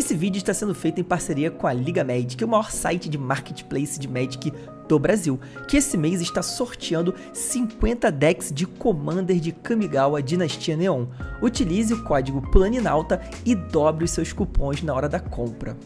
Esse vídeo está sendo feito em parceria com a Liga Magic, é o maior site de marketplace de Magic do Brasil, que esse mês está sorteando 50 decks de Commander de Kamigawa Dinastia Neon. Utilize o código PLANINAUTA e dobre os seus cupons na hora da compra.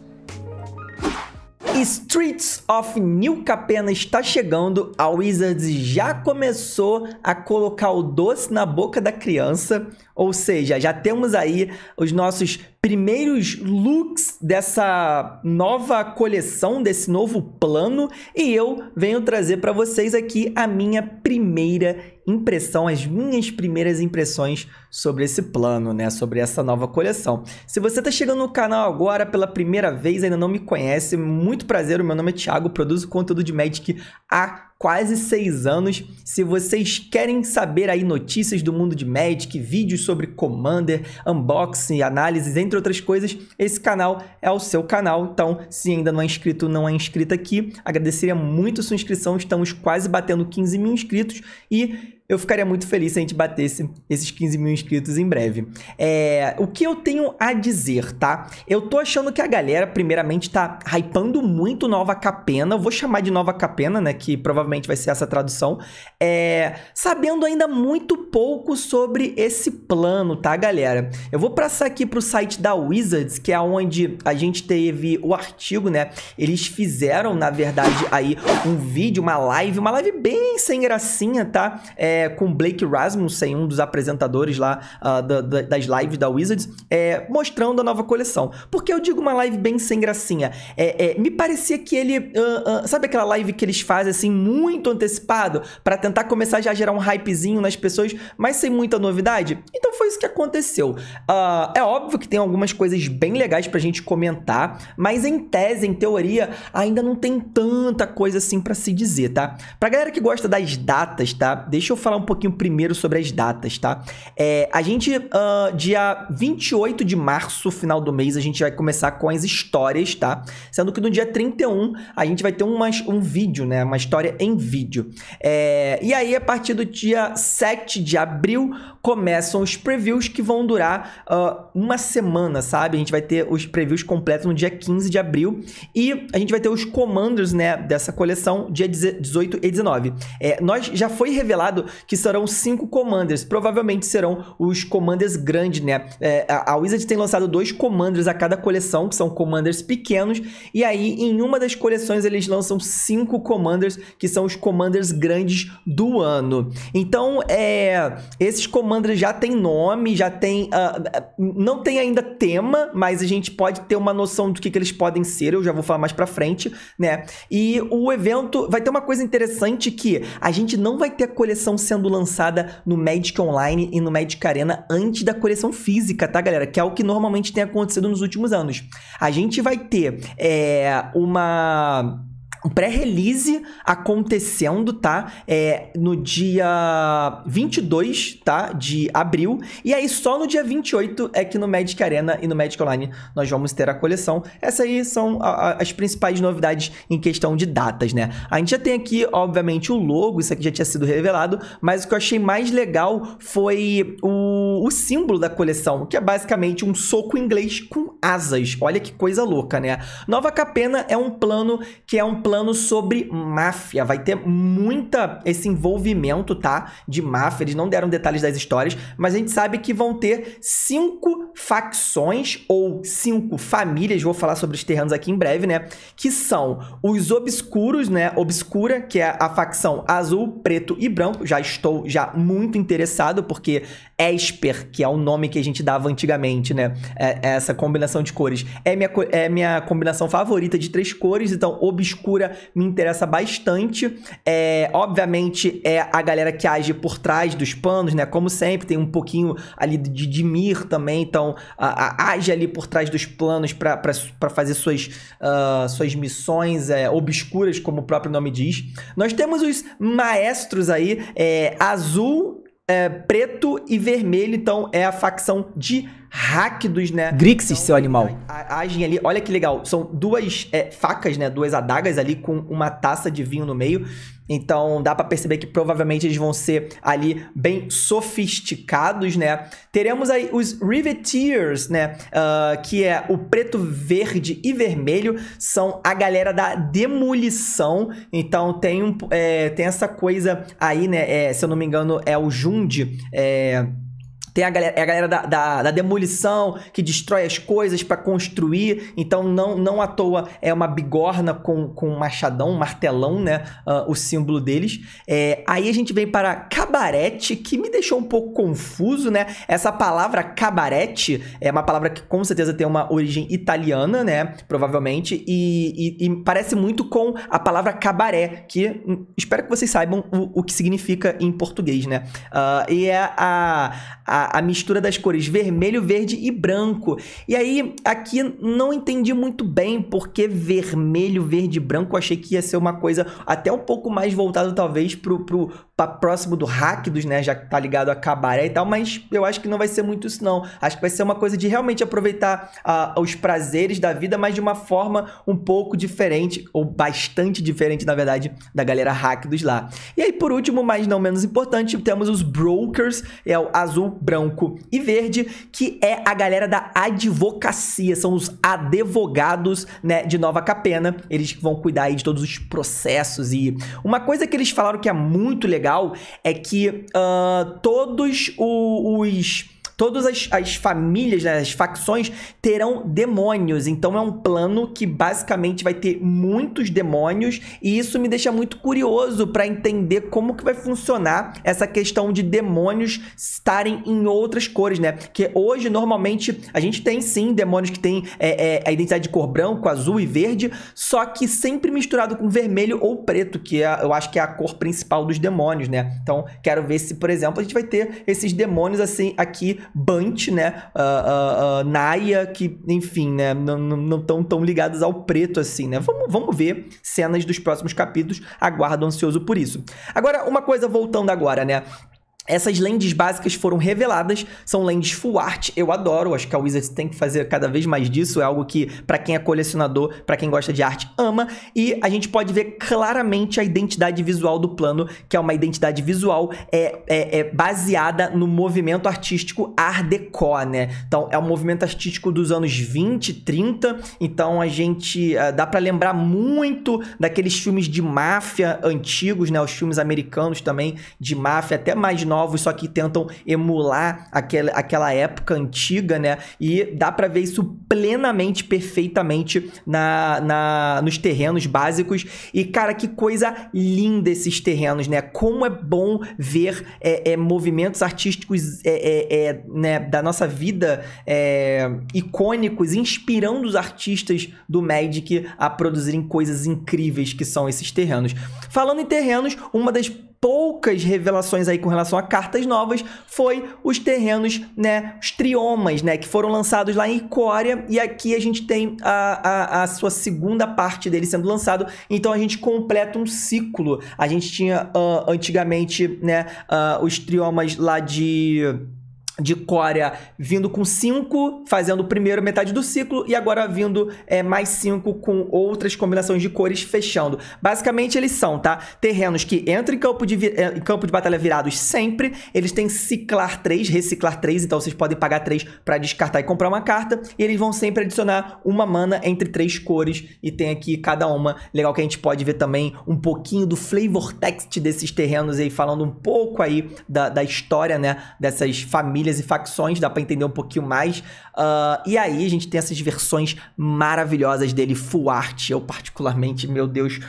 Streets of New Capena está chegando, a Wizards já começou a colocar o doce na boca da criança, ou seja, já temos aí os nossos primeiros looks dessa nova coleção, desse novo plano, e eu venho trazer para vocês aqui a minha primeira impressão, as minhas primeiras impressões sobre esse plano, né, sobre essa nova coleção. Se você está chegando no canal agora pela primeira vez, ainda não me conhece, muito prazer, o meu nome é Thiago, produzo conteúdo de Magic há quase seis anos. Se vocês querem saber aí notícias do mundo de Magic, vídeos sobre Commander, unboxing, análises, entre outras coisas, esse canal é o seu canal. Então, se ainda não é inscrito, não é inscrito aqui, agradeceria muito sua inscrição. Estamos quase batendo 15 mil inscritos e eu ficaria muito feliz se a gente batesse esses 15 mil inscritos em breve. É, o que eu tenho a dizer, tá? Eu tô achando que a galera, primeiramente, tá hypando muito Nova Capena. Eu vou chamar de Nova Capena, né? Que provavelmente vai ser essa tradução. É, sabendo ainda muito pouco sobre esse plano, tá, galera? Eu vou passar aqui pro site da Wizards, que é onde a gente teve o artigo, né? Eles fizeram, na verdade, aí um vídeo, uma live, uma live bem sem gracinha, tá? É, é, com Blake Rasmussen, um dos apresentadores lá uh, da, da, das lives da Wizards, é, mostrando a nova coleção. Porque eu digo uma live bem sem gracinha. É, é me parecia que ele. Uh, uh, sabe aquela live que eles fazem assim, muito antecipado, para tentar começar já a gerar um hypezinho nas pessoas, mas sem muita novidade? Então foi isso que aconteceu. é óbvio que tem algumas coisas bem legais pra gente comentar, mas em tese, em teoria, ainda não tem tanta coisa assim para se dizer, tá? Pra galera que gosta das datas, tá? Deixa eu falar um pouquinho primeiro sobre as datas, tá? É, a gente, uh, dia 28 de março, final do mês, a gente vai começar com as histórias, tá? Sendo que no dia 31 a gente vai ter umas, um vídeo, né? Uma história em vídeo. É, e aí, a partir do dia 7 de abril, começam os previews que vão durar uh, uma semana, sabe? A gente vai ter os previews completos no dia 15 de abril e a gente vai ter os commanders, né, dessa coleção dia 18 e 19. É, nós já foi revelado que serão cinco commanders. Provavelmente serão os commanders grandes, né? É, a Wizard tem lançado dois commanders a cada coleção, que são commanders pequenos, e aí em uma das coleções eles lançam cinco commanders, que são os commanders grandes do ano. Então, é, esses commanders já têm nome, já tem. Uh, ah, não tem ainda tema, mas a gente pode ter uma noção do que, que eles podem ser, eu já vou falar mais pra frente, né? E o evento vai ter uma coisa interessante que a gente não vai ter a coleção sendo lançada no Magic Online e no Magic Arena antes da coleção física, tá, galera? Que é o que normalmente tem acontecido nos últimos anos. A gente vai ter é, uma pré-release acontecendo, tá? É, no dia 22, tá? De abril. E aí só no dia 28 é que no Magic Arena e no Magic Online nós vamos ter a coleção. Essas aí são a, a, as principais novidades em questão de datas, né? A gente já tem aqui, obviamente, o logo, isso aqui já tinha sido revelado, mas o que eu achei mais legal foi o, o símbolo da coleção, que é basicamente um soco inglês com asas. Olha que coisa louca, né? Nova Capena é um plano que é um plano falando sobre máfia. Vai ter muita esse envolvimento, tá? De máfia. Eles não deram detalhes das histórias, mas a gente sabe que vão ter cinco facções ou cinco famílias. Vou falar sobre os terrenos aqui em breve, né? Que são os obscuros, né? Obscura, que é a facção azul, preto e branco. Já estou já muito interessado porque Esper, que é o nome que a gente dava antigamente, né? É, é essa combinação de cores. É minha, é minha combinação favorita de três cores, então obscura me interessa bastante. É, obviamente é a galera que age por trás dos panos, né? Como sempre, tem um pouquinho ali de Dimir também, então a, a, age ali por trás dos planos para fazer suas, uh, suas missões é, obscuras, como o próprio nome diz. Nós temos os maestros aí, é, azul é, preto e vermelho, então é a facção de hack dos, né? Grixis, então, seu animal. Agem ali, olha que legal. São duas é, facas, né? Duas adagas ali com uma taça de vinho no meio. Então dá para perceber que provavelmente eles vão ser ali bem sofisticados, né? Teremos aí os Riveteers, né? Uh, que é o preto, verde e vermelho, são a galera da demolição. Então tem, um, é, tem essa coisa aí, né? É, se eu não me engano, é o Jund. É tem a galera, é a galera da, da, da, demolição que destrói as coisas para construir. Então, não, não à toa é uma bigorna com, com um machadão, um martelão, né? Uh, o símbolo deles. É, aí a gente vem para cabarete, que me deixou um pouco confuso, né? Essa palavra cabarete é uma palavra que com certeza tem uma origem italiana, né? Provavelmente. E, e, e parece muito com a palavra cabaré, que hum, espero que vocês saibam o, o que significa em português, né? Uh, e é a, a a, mistura das cores vermelho, verde e branco. E aí, aqui não entendi muito bem porque vermelho, verde e branco. achei que ia ser uma coisa até um pouco mais voltada, talvez, pro, pro Tá próximo do Rakdos, né? Já que tá ligado a cabaré e tal, mas eu acho que não vai ser muito isso, não. Acho que vai ser uma coisa de realmente aproveitar uh, os prazeres da vida, mas de uma forma um pouco diferente, ou bastante diferente, na verdade, da galera Rakdos lá. E aí, por último, mas não menos importante, temos os Brokers, é o azul, branco e verde, que é a galera da advocacia, são os advogados, né, de Nova Capena. Eles vão cuidar aí de todos os processos e uma coisa que eles falaram que é muito legal legal é que uh, todos os todas as, as famílias, né, as facções, terão demônios. Então é um plano que basicamente vai ter muitos demônios e isso me deixa muito curioso para entender como que vai funcionar essa questão de demônios estarem em outras cores, né? Porque hoje, normalmente, a gente tem sim demônios que têm é, é, a identidade de cor branco, azul e verde, só que sempre misturado com vermelho ou preto, que é, eu acho que é a cor principal dos demônios, né? Então, quero ver se, por exemplo, a gente vai ter esses demônios assim aqui Bunt, né? Uh, uh, uh, Naya, que, enfim, né? Não, não tão, tão ligadas ao preto assim, né? Vamos, vamos ver cenas dos próximos capítulos. Aguardo ansioso por isso. Agora, uma coisa voltando agora, né? Essas lentes básicas foram reveladas, são lentes full art, eu adoro, acho que a Wizards tem que fazer cada vez mais disso, é algo que para quem é colecionador, para quem gosta de arte, ama, e a gente pode ver claramente a identidade visual do plano, que é uma identidade visual é, é, é baseada no movimento artístico Art Deco, né? Então, é um movimento artístico dos anos 20, 30, então a gente uh, dá para lembrar muito daqueles filmes de máfia antigos, né? Os filmes americanos também de máfia, até mais novos, só que tentam emular aquela, aquela época antiga, né? E dá para ver isso plenamente, perfeitamente na, na, nos terrenos básicos. E, cara, que coisa linda esses terrenos, né? Como é bom ver é, é, movimentos artísticos é, é, é né, da nossa vida é, icônicos, inspirando os artistas do Magic a produzirem coisas incríveis que são esses terrenos. Falando em terrenos, uma das poucas revelações aí com relação a cartas novas foi os terrenos, né, os triomas, né, que foram lançados lá em Icória e aqui a gente tem a, a, a sua segunda parte dele sendo lançado, então a gente completa um ciclo. A gente tinha uh, antigamente, né, uh, os triomas lá de de Corea vindo com 5, fazendo o primeiro metade do ciclo, e agora vindo é, mais 5 com outras combinações de cores fechando. Basicamente, eles são, tá? Terrenos que entram em campo de, é, em campo de batalha virados sempre, eles têm ciclar 3, reciclar 3, então vocês podem pagar 3 para descartar e comprar uma carta, e eles vão sempre adicionar uma mana entre três cores, e tem aqui cada uma. Legal que a gente pode ver também um pouquinho do flavor text desses terrenos aí, falando um pouco aí da, da história, né, dessas famílias famílias e facções, dá para entender um pouquinho mais. Uh, e aí a gente tem essas versões maravilhosas dele, full art. Eu, particularmente, meu Deus.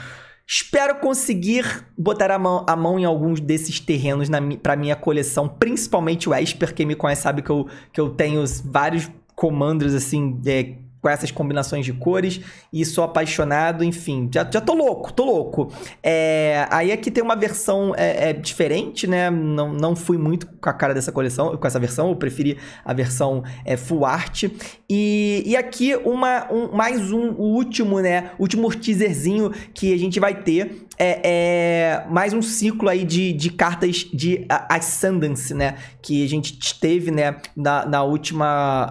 Espero conseguir botar a mão, a mão em alguns desses terrenos para minha coleção, principalmente o Esper. Quem me conhece sabe que eu, que eu tenho vários comandos assim, é, com essas combinações de cores e sou apaixonado, enfim, já, já tô louco, tô louco. É, aí aqui tem uma versão é, é, diferente, né? Não, não fui muito com a cara dessa coleção, com essa versão, eu preferi a versão é, full art. E, e aqui uma, um, mais um, o último, né? Último teaserzinho que a gente vai ter é, é, mais um ciclo aí de, de cartas de uh, Ascendance, né? Que a gente teve, né, na, na última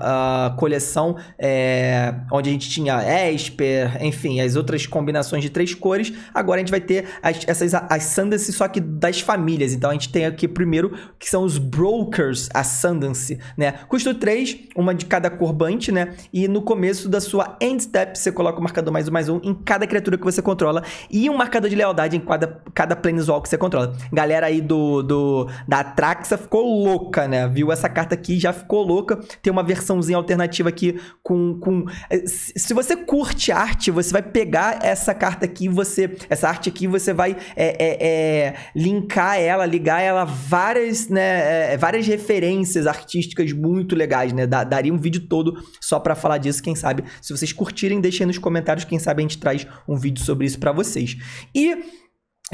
uh, coleção. É, eh, onde a gente tinha Esper, enfim, as outras combinações de três cores. Agora a gente vai ter as, essas Ascendance, só que das famílias. Então a gente tem aqui primeiro que são os Brokers Ascendance, né? Custo 3, uma de cada corbante, né? E no começo da sua End Step, você coloca o marcador mais um mais um em cada criatura que você controla e um marcador de lealdade em cada, cada Planeswalk que você controla. Galera aí do, do da Atraxa ficou louca, né? Viu essa carta aqui já ficou louca. Tem uma versãozinha alternativa aqui com, com é, se você curte arte, você vai pegar essa carta aqui, você essa arte aqui, você vai é, é, é linkar ela, ligar ela várias, né, é, várias referências artísticas muito legais, né? daria um vídeo todo só para falar disso, quem sabe. Se vocês curtirem, deixem nos comentários, quem sabe a gente traz um vídeo sobre isso para vocês. E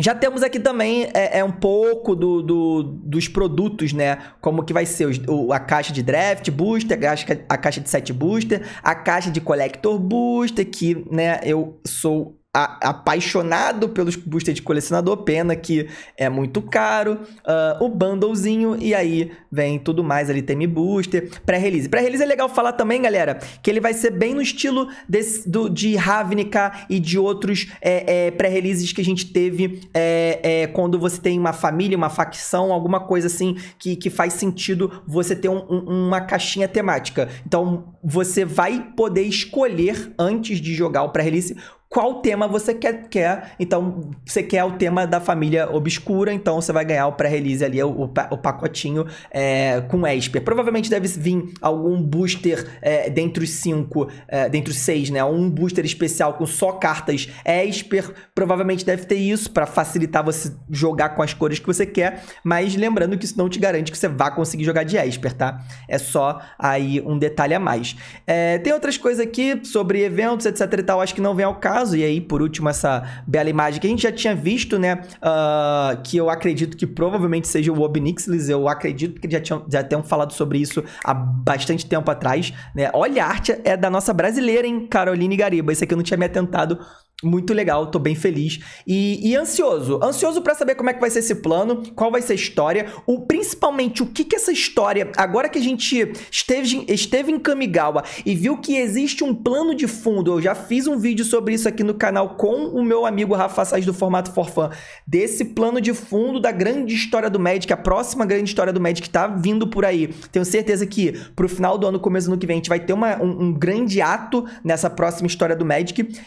já temos aqui também é, é um pouco do, do, dos produtos, né? Como que vai ser os, o, a caixa de draft booster, a caixa, a caixa de set booster, a caixa de collector booster, que né, eu sou a, apaixonado pelos boosters de colecionador, pena que é muito caro, uh, o bundlezinho e aí vem tudo mais ali, tem booster, pré-release. Pré-release é legal falar também, galera, que ele vai ser bem no estilo desse, do, de Ravnica e de outros é, é, pré-releases que a gente teve é, é, quando você tem uma família, uma facção, alguma coisa assim que, que faz sentido você ter um, um, uma caixinha temática. Então você vai poder escolher antes de jogar o pré-release qual tema você quer, quer. Então, você quer o tema da família obscura, então você vai ganhar o pré-release ali, o, o pacotinho é, com Esper. Provavelmente deve vir algum booster é, dentre os cinco, é, dentre os seis, né? Um booster especial com só cartas Esper. Provavelmente deve ter isso para facilitar você jogar com as cores que você quer. Mas lembrando que isso não te garante que você vá conseguir jogar de Esper, tá? É só aí um detalhe a mais. É, tem outras coisas aqui sobre eventos, etc e tal, acho que não vem ao caso caso. E aí, por último, essa bela imagem que a gente já tinha visto, né? Uh, que eu acredito que provavelmente seja o Obnixilis. Eu acredito que já, tinham, já tinham falado sobre isso há bastante tempo atrás, né? Olha, a arte é da nossa brasileira, hein? Caroline Gariba. Isso aqui eu não tinha me atentado muito legal, tô bem feliz e, e ansioso. Ansioso para saber como é que vai ser esse plano, qual vai ser a história, o, principalmente o que que essa história, agora que a gente esteve, esteve em Kamigawa e viu que existe um plano de fundo, eu já fiz um vídeo sobre isso aqui no canal com o meu amigo Rafa Sainz do Formato Forfan, desse plano de fundo da grande história do Magic, a próxima grande história do Magic tá vindo por aí. Tenho certeza que pro final do ano, começo do ano que vem, a gente vai ter uma, um, um grande ato nessa próxima história do Magic.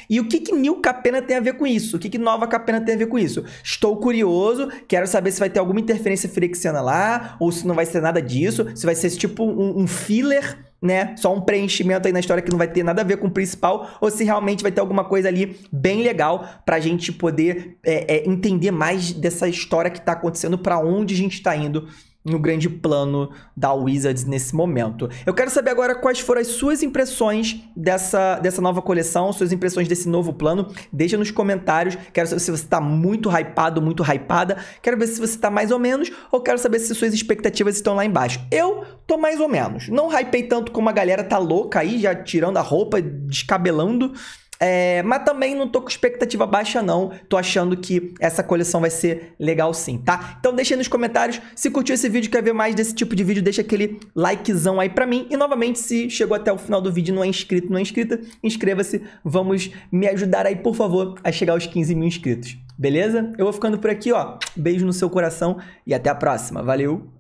E o que que New Capena tem a ver com isso? O que, que Nova Capena tem a ver com isso? Estou curioso, quero saber se vai ter alguma interferência frixiana lá, ou se não vai ser nada disso, se vai ser tipo um, um filler né? Só um preenchimento aí na história que não vai ter nada a ver com o principal, ou se realmente vai ter alguma coisa ali bem legal pra gente poder é, é, entender mais dessa história que tá acontecendo, para onde a gente tá indo no grande plano da Wizards nesse momento. Eu quero saber agora quais foram as suas impressões dessa, dessa nova coleção, suas impressões desse novo plano. Deixa nos comentários. Quero saber se você está muito hypado, muito hypada. Quero ver se você está mais ou menos, ou quero saber se suas expectativas estão lá embaixo. Eu tô mais ou menos. Não hypei tanto como a galera tá louca aí, já tirando a roupa, descabelando. É, mas também não tô com expectativa baixa, não. Tô achando que essa coleção vai ser legal sim, tá? Então deixa aí nos comentários. Se curtiu esse vídeo, quer ver mais desse tipo de vídeo, deixa aquele likezão aí pra mim. E novamente, se chegou até o final do vídeo e não é inscrito, não é inscrita, inscreva-se. Vamos me ajudar aí, por favor, a chegar aos 15 mil inscritos. Beleza? Eu vou ficando por aqui, ó. Beijo no seu coração e até a próxima. Valeu!